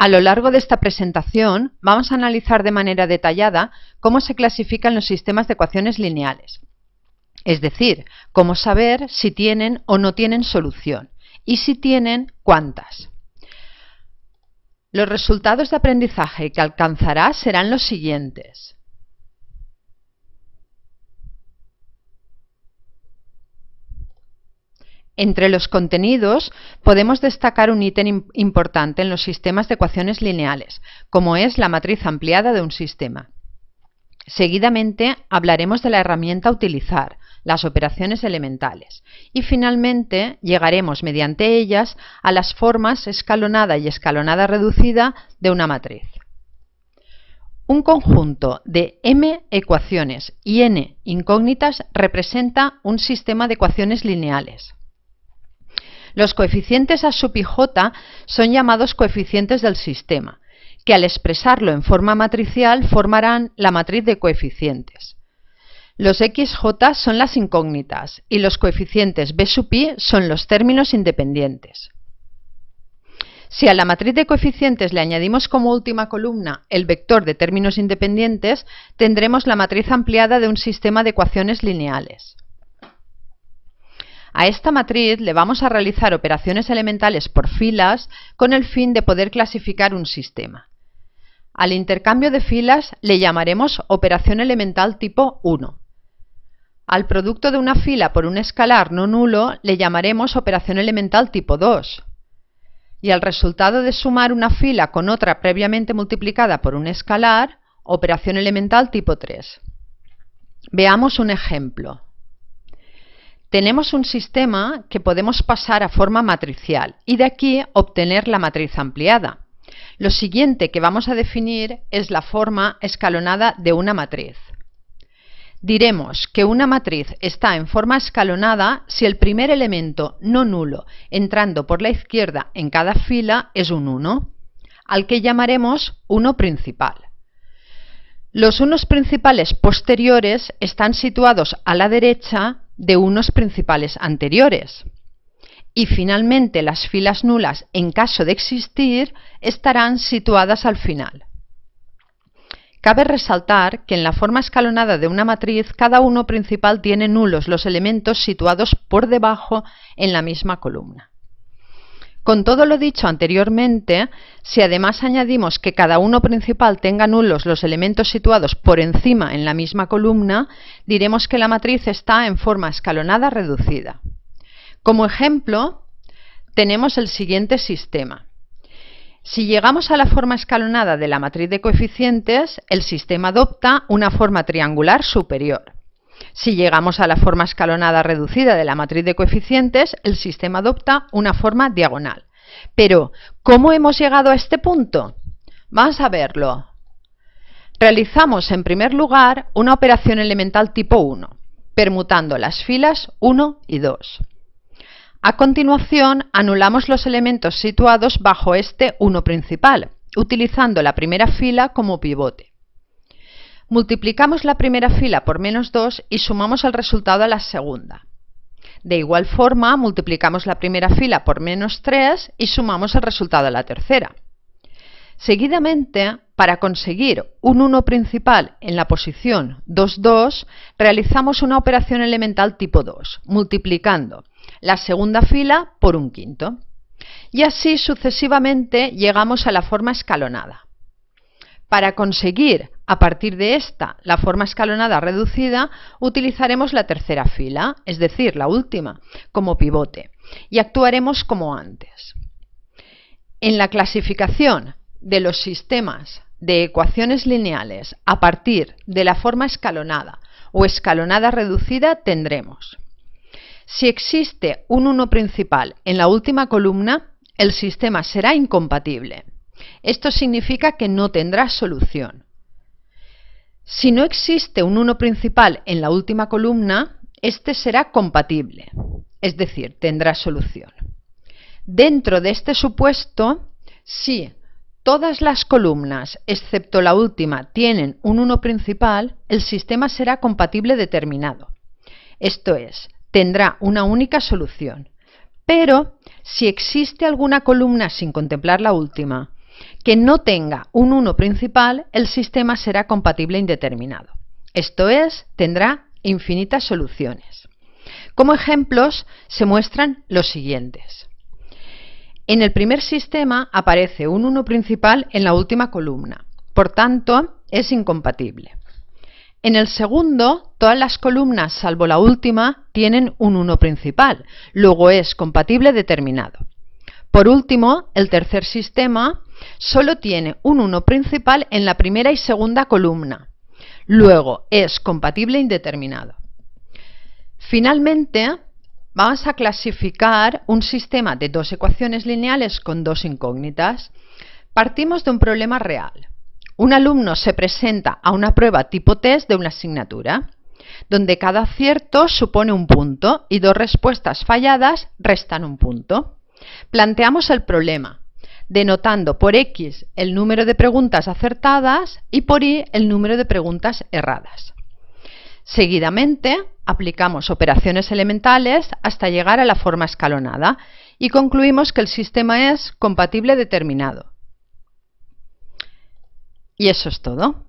A lo largo de esta presentación vamos a analizar de manera detallada cómo se clasifican los sistemas de ecuaciones lineales, es decir, cómo saber si tienen o no tienen solución y si tienen cuántas. Los resultados de aprendizaje que alcanzará serán los siguientes. Entre los contenidos podemos destacar un ítem importante en los sistemas de ecuaciones lineales, como es la matriz ampliada de un sistema. Seguidamente hablaremos de la herramienta a utilizar, las operaciones elementales, y finalmente llegaremos mediante ellas a las formas escalonada y escalonada reducida de una matriz. Un conjunto de m ecuaciones y n incógnitas representa un sistema de ecuaciones lineales. Los coeficientes A sub i J son llamados coeficientes del sistema, que al expresarlo en forma matricial formarán la matriz de coeficientes. Los xj son las incógnitas y los coeficientes b sub i son los términos independientes. Si a la matriz de coeficientes le añadimos como última columna el vector de términos independientes, tendremos la matriz ampliada de un sistema de ecuaciones lineales. A esta matriz le vamos a realizar operaciones elementales por filas con el fin de poder clasificar un sistema. Al intercambio de filas le llamaremos operación elemental tipo 1. Al producto de una fila por un escalar no nulo le llamaremos operación elemental tipo 2. Y al resultado de sumar una fila con otra previamente multiplicada por un escalar, operación elemental tipo 3. Veamos un ejemplo tenemos un sistema que podemos pasar a forma matricial y de aquí obtener la matriz ampliada. Lo siguiente que vamos a definir es la forma escalonada de una matriz. Diremos que una matriz está en forma escalonada si el primer elemento no nulo entrando por la izquierda en cada fila es un 1, al que llamaremos 1 principal. Los unos principales posteriores están situados a la derecha de unos principales anteriores. Y finalmente las filas nulas, en caso de existir, estarán situadas al final. Cabe resaltar que en la forma escalonada de una matriz cada uno principal tiene nulos los elementos situados por debajo en la misma columna. Con todo lo dicho anteriormente, si además añadimos que cada uno principal tenga nulos los elementos situados por encima en la misma columna, diremos que la matriz está en forma escalonada reducida. Como ejemplo, tenemos el siguiente sistema. Si llegamos a la forma escalonada de la matriz de coeficientes, el sistema adopta una forma triangular superior. Si llegamos a la forma escalonada reducida de la matriz de coeficientes, el sistema adopta una forma diagonal. Pero, ¿cómo hemos llegado a este punto? Vamos a verlo. Realizamos en primer lugar una operación elemental tipo 1, permutando las filas 1 y 2. A continuación, anulamos los elementos situados bajo este 1 principal, utilizando la primera fila como pivote. Multiplicamos la primera fila por menos 2 y sumamos el resultado a la segunda. De igual forma, multiplicamos la primera fila por menos 3 y sumamos el resultado a la tercera. Seguidamente, para conseguir un 1 principal en la posición 2.2, realizamos una operación elemental tipo 2, multiplicando la segunda fila por un quinto. Y así sucesivamente llegamos a la forma escalonada. Para conseguir a partir de esta, la forma escalonada reducida, utilizaremos la tercera fila, es decir, la última, como pivote, y actuaremos como antes. En la clasificación de los sistemas de ecuaciones lineales a partir de la forma escalonada o escalonada reducida tendremos. Si existe un 1 principal en la última columna, el sistema será incompatible. Esto significa que no tendrá solución. Si no existe un 1 principal en la última columna, este será compatible, es decir, tendrá solución. Dentro de este supuesto, si todas las columnas, excepto la última, tienen un 1 principal, el sistema será compatible determinado. Esto es, tendrá una única solución. Pero, si existe alguna columna sin contemplar la última, que no tenga un 1 principal, el sistema será compatible e indeterminado. Esto es, tendrá infinitas soluciones. Como ejemplos se muestran los siguientes. En el primer sistema aparece un 1 principal en la última columna, por tanto es incompatible. En el segundo, todas las columnas salvo la última tienen un 1 principal, luego es compatible determinado. Por último, el tercer sistema Solo tiene un 1 principal en la primera y segunda columna. Luego es compatible e indeterminado. Finalmente, vamos a clasificar un sistema de dos ecuaciones lineales con dos incógnitas. Partimos de un problema real. Un alumno se presenta a una prueba tipo test de una asignatura, donde cada acierto supone un punto y dos respuestas falladas restan un punto. Planteamos el problema denotando por X el número de preguntas acertadas y por Y el número de preguntas erradas. Seguidamente aplicamos operaciones elementales hasta llegar a la forma escalonada y concluimos que el sistema es compatible determinado. Y eso es todo.